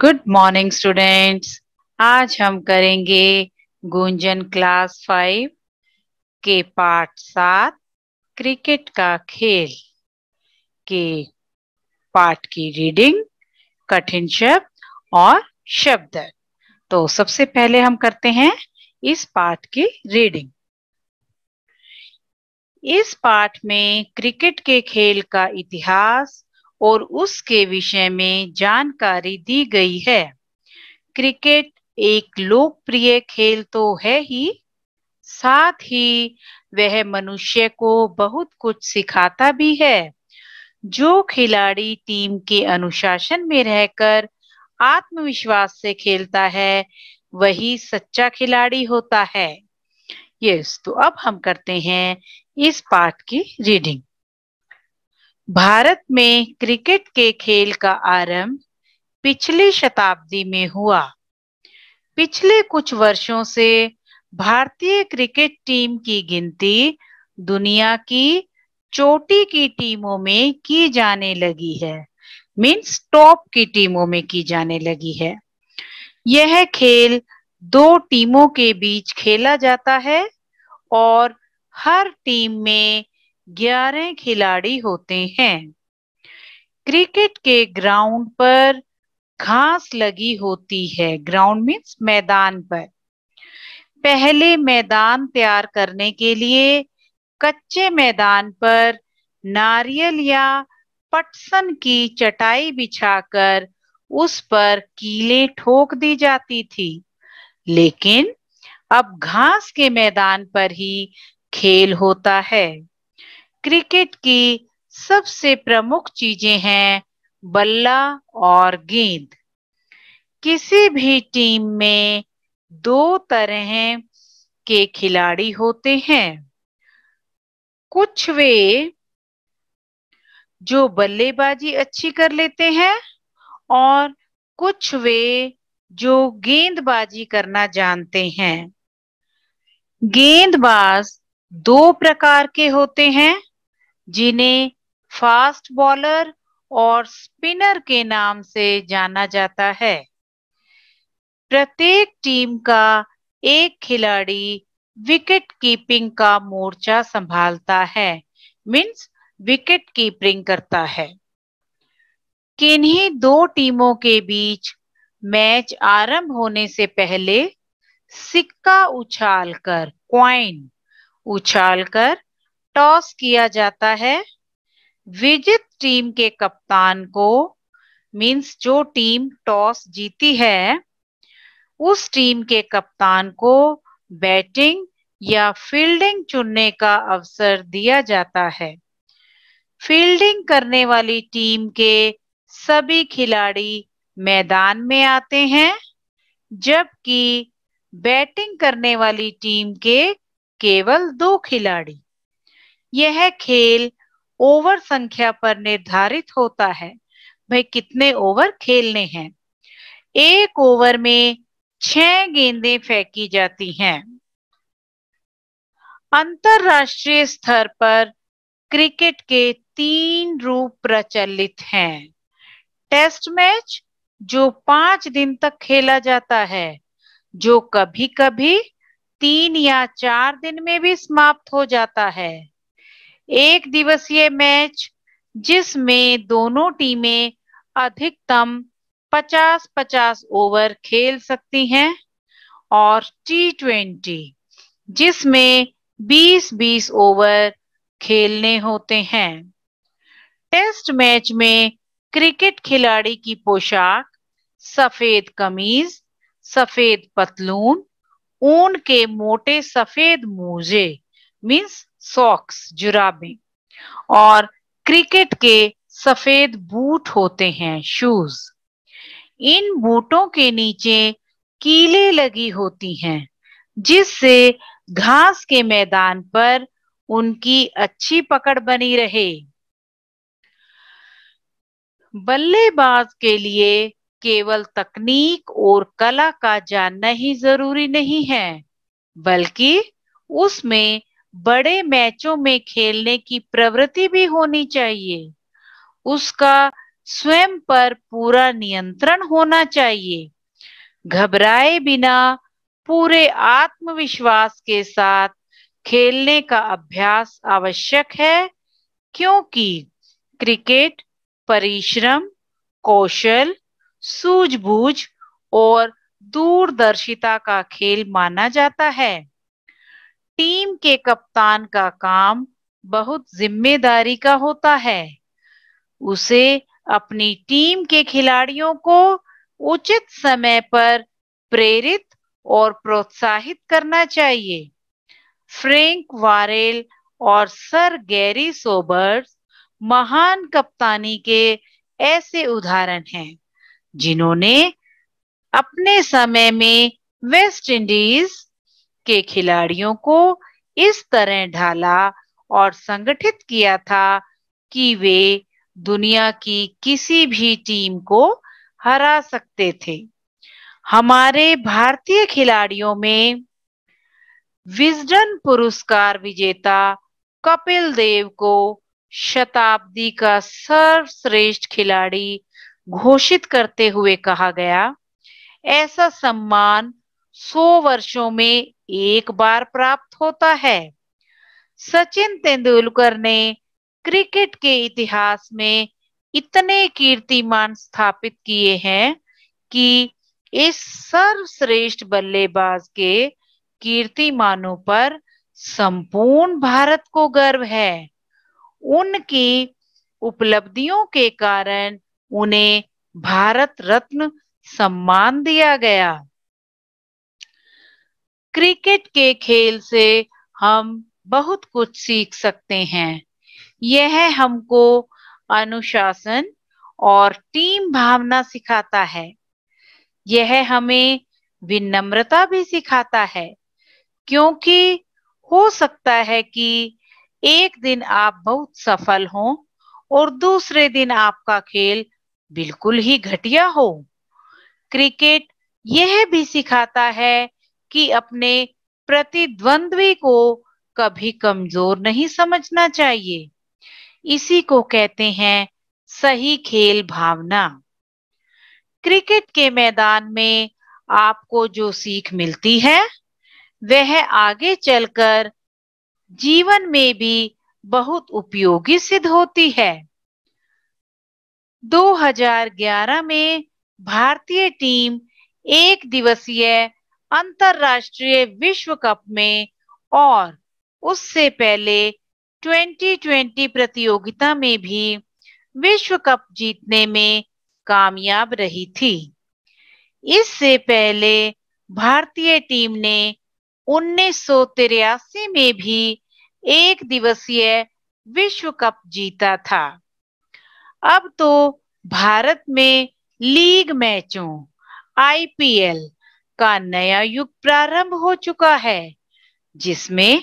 good morning students आज हम करेंगे गुंजन क्लास फाइव के पार्ट सात क्रिकेट का खेल के पार्ट की रीडिंग कठिन शब्द और शब्द तो सबसे पहले हम करते हैं इस पार्ट की रीडिंग इस पाठ में क्रिकेट के खेल का इतिहास और उसके विषय में जानकारी दी गई है क्रिकेट एक लोकप्रिय खेल तो है ही साथ ही वह मनुष्य को बहुत कुछ सिखाता भी है जो खिलाड़ी टीम के अनुशासन में रहकर आत्मविश्वास से खेलता है वही सच्चा खिलाड़ी होता है यस तो अब हम करते हैं इस पाठ की रीडिंग भारत में क्रिकेट के खेल का आरंभ पिछली शताब्दी में हुआ पिछले कुछ वर्षों से भारतीय क्रिकेट टीम की गिनती दुनिया की चोटी की टीमों में की जाने लगी है मीन्स टॉप की टीमों में की जाने लगी है यह खेल दो टीमों के बीच खेला जाता है और हर टीम में ग्यारह खिलाड़ी होते हैं क्रिकेट के ग्राउंड पर घास लगी होती है ग्राउंड मीन्स मैदान पर पहले मैदान तैयार करने के लिए कच्चे मैदान पर नारियल या पटसन की चटाई बिछाकर उस पर कीले ठोक दी जाती थी लेकिन अब घास के मैदान पर ही खेल होता है क्रिकेट की सबसे प्रमुख चीजें हैं बल्ला और गेंद किसी भी टीम में दो तरह के खिलाड़ी होते हैं कुछ वे जो बल्लेबाजी अच्छी कर लेते हैं और कुछ वे जो गेंदबाजी करना जानते हैं गेंदबाज दो प्रकार के होते हैं जिन्हें फास्ट बॉलर और स्पिनर के नाम से जाना जाता है प्रत्येक टीम का एक खिलाड़ी विकेट कीपिंग का मोर्चा संभालता है मीन्स विकेट कीपिंग करता है किन्हीं दो टीमों के बीच मैच आरंभ होने से पहले सिक्का उछालकर क्वाइन उछालकर टॉस किया जाता है विजित टीम के कप्तान को मींस जो टीम टॉस जीती है उस टीम के कप्तान को बैटिंग या फील्डिंग चुनने का अवसर दिया जाता है फील्डिंग करने वाली टीम के सभी खिलाड़ी मैदान में आते हैं जबकि बैटिंग करने वाली टीम के केवल दो खिलाड़ी यह खेल ओवर संख्या पर निर्धारित होता है भाई कितने ओवर खेलने हैं एक ओवर में छह गेंदें फेंकी जाती हैं अंतरराष्ट्रीय स्तर पर क्रिकेट के तीन रूप प्रचलित हैं टेस्ट मैच जो पांच दिन तक खेला जाता है जो कभी कभी तीन या चार दिन में भी समाप्त हो जाता है एक दिवसीय मैच जिसमें दोनों टीमें अधिकतम 50-50 ओवर खेल सकती हैं और टी ट्वेंटी जिसमें 20-20 ओवर खेलने होते हैं टेस्ट मैच में क्रिकेट खिलाड़ी की पोशाक सफेद कमीज सफेद पतलून ऊन के मोटे सफेद मोजे मीन्स सॉक्स जुराबे और क्रिकेट के सफेद बूट होते हैं शूज इन बूटों के नीचे कीले लगी होती हैं जिससे घास के मैदान पर उनकी अच्छी पकड़ बनी रहे बल्लेबाज के लिए केवल तकनीक और कला का जानना ही जरूरी नहीं है बल्कि उसमें बड़े मैचों में खेलने की प्रवृत्ति भी होनी चाहिए उसका स्वयं पर पूरा नियंत्रण होना चाहिए घबराए बिना पूरे आत्मविश्वास के साथ खेलने का अभ्यास आवश्यक है क्योंकि क्रिकेट परिश्रम कौशल सूझबूझ और दूरदर्शिता का खेल माना जाता है टीम के कप्तान का काम बहुत जिम्मेदारी का होता है उसे अपनी टीम के खिलाड़ियों को उचित समय पर प्रेरित और प्रोत्साहित करना चाहिए फ्रैंक वारेल और सर गैरी सोबर्स महान कप्तानी के ऐसे उदाहरण हैं जिन्होंने अपने समय में वेस्ट इंडीज के खिलाड़ियों को इस तरह ढाला और संगठित किया था कि वे दुनिया की किसी भी टीम को हरा सकते थे हमारे भारतीय खिलाड़ियों में विजडन पुरस्कार विजेता कपिल देव को शताब्दी का सर्वश्रेष्ठ खिलाड़ी घोषित करते हुए कहा गया ऐसा सम्मान सौ वर्षों में एक बार प्राप्त होता है सचिन तेंदुलकर ने क्रिकेट के इतिहास में इतने कीर्तिमान स्थापित किए हैं कि इस सर्वश्रेष्ठ बल्लेबाज के कीर्तिमानों पर संपूर्ण भारत को गर्व है उनकी उपलब्धियों के कारण उन्हें भारत रत्न सम्मान दिया गया क्रिकेट के खेल से हम बहुत कुछ सीख सकते हैं यह हमको अनुशासन और टीम भावना सिखाता है यह हमें विनम्रता भी सिखाता है क्योंकि हो सकता है कि एक दिन आप बहुत सफल हो और दूसरे दिन आपका खेल बिल्कुल ही घटिया हो क्रिकेट यह भी सिखाता है कि अपने प्रतिद्वंद्वी को कभी कमजोर नहीं समझना चाहिए इसी को कहते हैं सही खेल भावना क्रिकेट के मैदान में आपको जो सीख मिलती है वह आगे चलकर जीवन में भी बहुत उपयोगी सिद्ध होती है 2011 में भारतीय टीम एक दिवसीय अंतरराष्ट्रीय विश्व कप में और उससे पहले 2020 प्रतियोगिता में भी विश्व कप जीतने में कामयाब रही थी इससे पहले भारतीय टीम ने उन्नीस में भी एक दिवसीय विश्व कप जीता था अब तो भारत में लीग मैचों आईपीएल का नया युग प्रारंभ हो चुका है जिसमें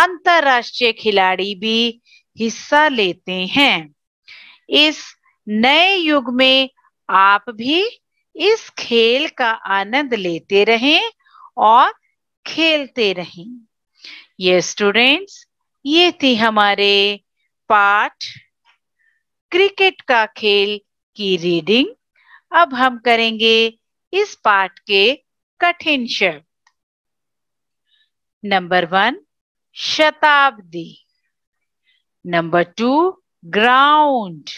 अंतरराष्ट्रीय खिलाड़ी भी हिस्सा लेते हैं इस नए युग में आप भी इस खेल का आनंद लेते रहें और खेलते रहें ये स्टूडेंट्स ये थी हमारे पाठ क्रिकेट का खेल की रीडिंग अब हम करेंगे इस पाठ के कठिन शब्द नंबर वन शताब्दी number two ground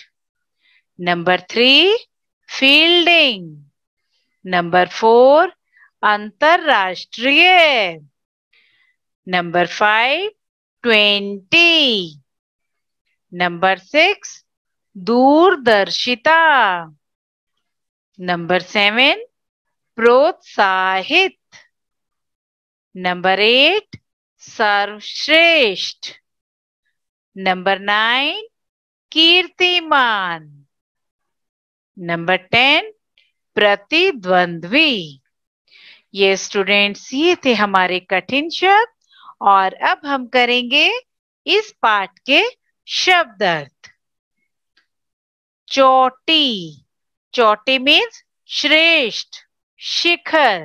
number three fielding number four अंतरराष्ट्रीय number five twenty number six दूरदर्शिता नंबर सेवन प्रोत्साहित नंबर एट सर्वश्रेष्ठ नंबर नाइन कीर्तिमान नंबर टेन प्रतिद्वंद्वी ये स्टूडेंट्स ये थे हमारे कठिन शब्द और अब हम करेंगे इस पाठ के शब्द अर्थ चोटी चोटी मीन्स श्रेष्ठ शिखर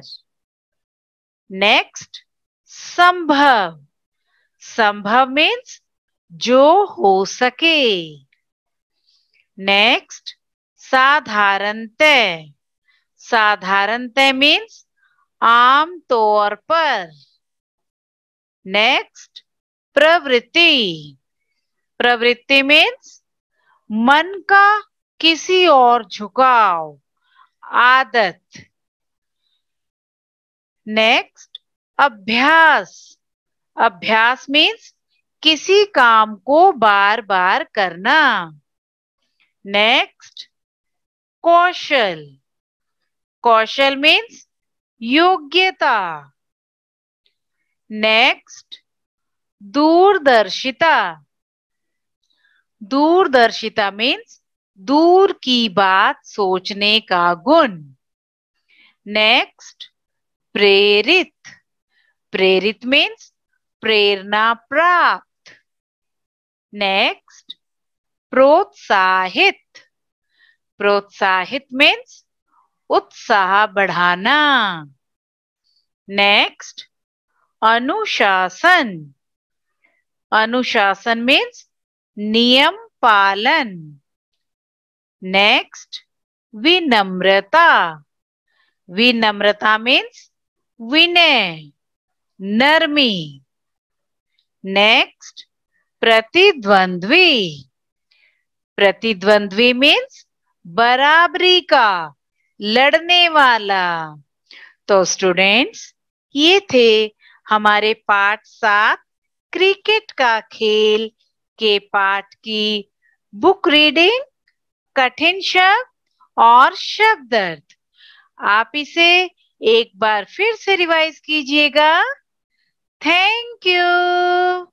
नेक्स्ट संभव संभव मीन्स जो हो सके नेक्स्ट साधारणत साधारणत मीन्स आम तौर पर नेक्स्ट प्रवृत्ति प्रवृत्ति मीन्स मन का किसी और झुकाव आदत नेक्स्ट अभ्यास अभ्यास मीन्स किसी काम को बार बार करना नेक्स्ट कौशल कौशल मीन्स योग्यता नेक्स्ट दूरदर्शिता दूरदर्शिता मीन्स दूर की बात सोचने का गुण नेक्स्ट प्रेरित प्रेरित मीन्स प्रेरणा प्राप्त नेक्स्ट प्रोत्साहित प्रोत्साहित मीन्स उत्साह बढ़ाना नेक्स्ट अनुशासन अनुशासन मीन्स नियम पालन नेक्स्ट विनम्रता विनम्रता मीन्स विनय नरमी नेक्स्ट प्रतिद्वंद्वी प्रतिद्वंद्वी मीन्स बराबरी का लड़ने वाला तो स्टूडेंट्स ये थे हमारे पाठ सात क्रिकेट का खेल के पाठ की बुक रीडिंग कठिन शब्द और शब्द अर्थ आप इसे एक बार फिर से रिवाइज कीजिएगा थैंक यू